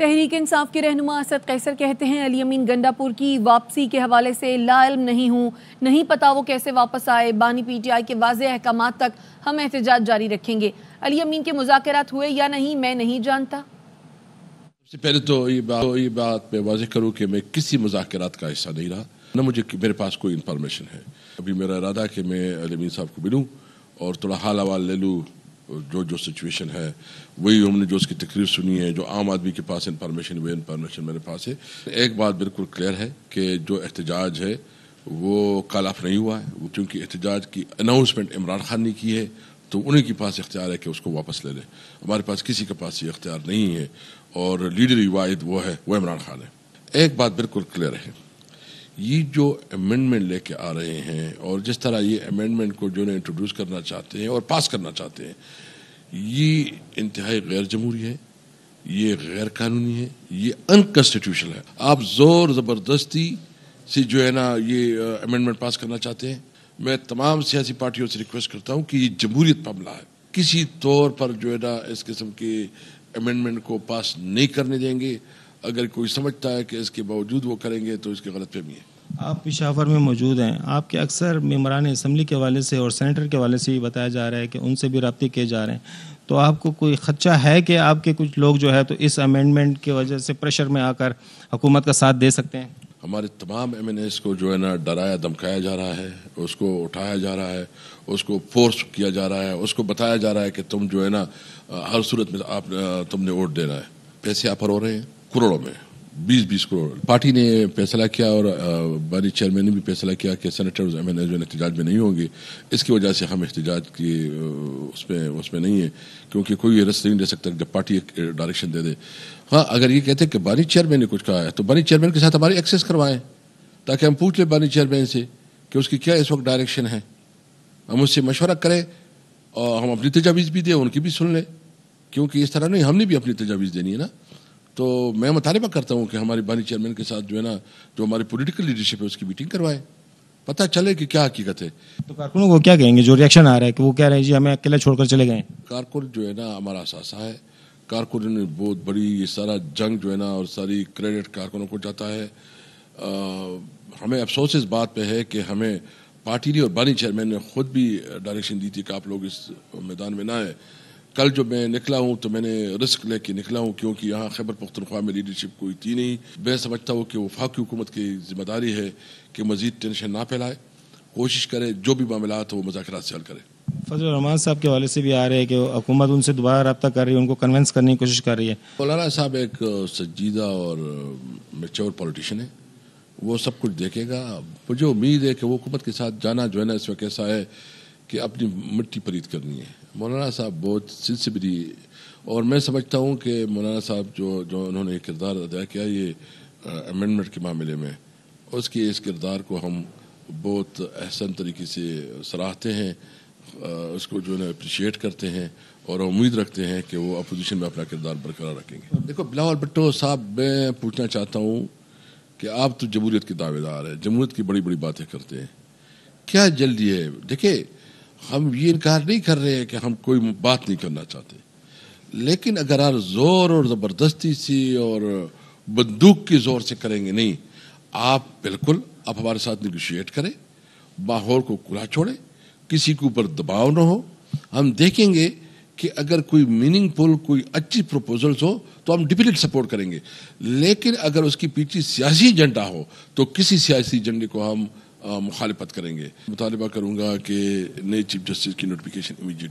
तहरीक इंसाफ के रहनुमा असद कैसर कहते हैं अली अमीन गंडापुर की वापसी के हवाले से लाइम नहीं हूँ नहीं पता वो कैसे वापस आए बानी पी टी आई के वाज अहकाम तक हम एहतजाज जारी रखेंगे अली अमीन के मुजात हुए या नहीं मैं नहीं जानता सबसे पहले तो ये बात तो ये बात मैं वाजह करूँ कि मैं किसी मुजात का हिस्सा नहीं रहा ना मुझे मेरे पास कोई इन्फॉर्मेशन है अभी मेरा इरादा कि मैं अली अमीन साहब को मिलूँ और थोड़ा हाल हवाल ले लूँ जो जो सिचुएशन है वही हमने जो उसकी तकरीर सुनी है जो आम आदमी के पास इंफॉर्मेशन वे इंफॉर्मेशन मेरे पास है एक बात बिल्कुल क्लियर है कि जो एहतजाज है वो कल ऑफ नहीं हुआ है क्योंकि एहतजाज की अनाउंसमेंट इमरान खान ने की है तो उन्हीं के पास इख्तियार है कि उसको वापस ले लें हमारे पास किसी के पास ये इख्तियार नहीं है और लीडरी वाहिद वो है वो इमरान खान है एक बात बिल्कुल क्लियर है ये जो अमेंडमेंट लेके आ रहे हैं और जिस तरह ये अमेंडमेंट को जो है इंट्रोड्यूस करना चाहते हैं और पास करना चाहते हैं ये इंतहाई गैर जमहूरी है ये गैर कानूनी है ये अनकॉन्स्टिट्यूशनल है आप ज़ोर ज़बरदस्ती से जो है ना ये अमेंडमेंट पास करना चाहते हैं मैं तमाम सियासी पार्टियों से रिक्वेस्ट करता हूँ कि ये जमहूरियत मामला है किसी तौर पर जो है ना इस किस्म के अमेंडमेंट को पास नहीं करने देंगे अगर कोई समझता है कि इसके बावजूद वो करेंगे तो इसकी गलत फहमी है आप पिशावर में मौजूद हैं आपके अक्सर मम्बरान इसम्बली के वाले से और सेनेटर के वाले से ही बताया जा रहा है कि उनसे भी रबते किए जा रहे हैं तो आपको कोई खदशा है कि आपके कुछ लोग जो है तो इस अमेंडमेंट की वजह से प्रेशर में आकर हुकूमत का साथ दे सकते हैं हमारे तमाम एम एन एस को जो है ना डराया धमकाया जा रहा है उसको उठाया जा रहा है उसको फोर्स किया जा रहा है उसको बताया जा रहा है कि तुम जो है ना हर सूरत में आप तुमने वोट देना है पैसे आप हो रहे हैं करोड़ों में बीस बीस करोड़ पार्टी ने फैसला किया और बारी चेयरमैन ने भी फैसला किया कि सेनेटर एम एन जो एहतजाज में नहीं होंगे इसकी वजह से हम एहतजाज की उसमें उसमें नहीं है क्योंकि कोई रस नहीं दे सकता जब पार्टी एक डायरेक्शन दे दे हाँ अगर ये कहते हैं कि बारी चेयरमैन ने कुछ कहा है तो बारी चेयरमैन के साथ हमारी एक्सेस करवाएं ताकि हम पूछ लें बारी चेयरमैन से कि उसकी क्या इस वक्त डायरेक्शन है हम उससे मशवरा करें और हम अपनी तजावीज़ भी दें उनकी भी सुन लें क्योंकि इस तरह नहीं हमने भी अपनी तजावीज़ देनी है ना तो मैं मुतालबा करता हूँ कि हमारे बानी चेयरमैन के साथ जो है ना जो हमारी पोलिटिकल लीडरशिप है उसकी मीटिंग करवाए पता चले कि क्या हकीकत है तो कारकुनों को क्या कहेंगे जो रिएक्शन आ रहा है कि वो कह रहे हैं जी हमें अकेले छोड़कर चले गए कारकुन जो है ना हमारा असासा है कारकुन ने बहुत बड़ी ये सारा जंग जो है ना और सारी क्रेडिट कारकुनों को जाता है आ, हमें अफसोस इस बात पे है कि हमें पार्टी ने और बानी चेयरमैन ने खुद भी डायरेक्शन दी थी कि आप लोग इस मैदान में ना आए कल जब मैं निकला हूँ तो मैंने रिस्क लेके निकला हूँ क्योंकि यहाँ खैबर पख्तनख्वा में लीडरशिप कोई थी नहीं मैं समझता हूँ कि वफाकी हुकूमत की जिम्मेदारी है कि मजीद टेंशन ना फैलाए कोशिश करे जो भी मामला हो वो मुजाकर से हल करे फजल रहमान साहब के हवाले से भी आ रहे हैं कि हुकूमत उनसे दोबारा रबता कर रही है उनको कन्वेंस करने की कोशिश कर रही है मौलाना साहब एक संजीदा और मेच्योर पॉलिटिशन है वो सब कुछ देखेगा मुझे उम्मीद है कि वो हुकूमत के साथ जाना जो है ना इसमें कैसा है कि अपनी मिट्टी परीद करनी है मौलाना साहब बहुत सिंसिबरी और मैं समझता हूँ कि मौलाना साहब जो जो उन्होंने किरदार अदा किया ये अमेंडमेंट के मामले में उसके इस किरदार को हम बहुत अहसन तरीके से सराहते हैं आ, उसको जो है अप्रिशिएट करते हैं और उम्मीद रखते हैं कि वो अपोजिशन में अपना किरदार बरकरार रखेंगे देखो बिलावल भट्टो साहब मैं पूछना चाहता हूँ कि आप तो जमहूरीत के दावेदार हैं जमहूरीत की बड़ी बड़ी बातें करते हैं क्या जल्दी है देखिए हम ये इनकार नहीं कर रहे हैं कि हम कोई बात नहीं करना चाहते लेकिन अगर आप जोर और ज़बरदस्ती से और बंदूक के जोर से करेंगे नहीं आप बिल्कुल आप हमारे साथ निगोशिएट करें माहौल को खुला छोड़ें किसी के ऊपर दबाव ना हो हम देखेंगे कि अगर कोई मीनिंगफुल कोई अच्छी प्रपोजल्स हो तो हम डिफिनेट सपोर्ट करेंगे लेकिन अगर उसके पीछे सियासी एजेंडा हो तो किसी सियासी एजेंडे को हम मुखालफत करेंगे मुतालबा करूँगा कि नए चीफ जस्टिस की नोटिफिकेशन इमीजिएट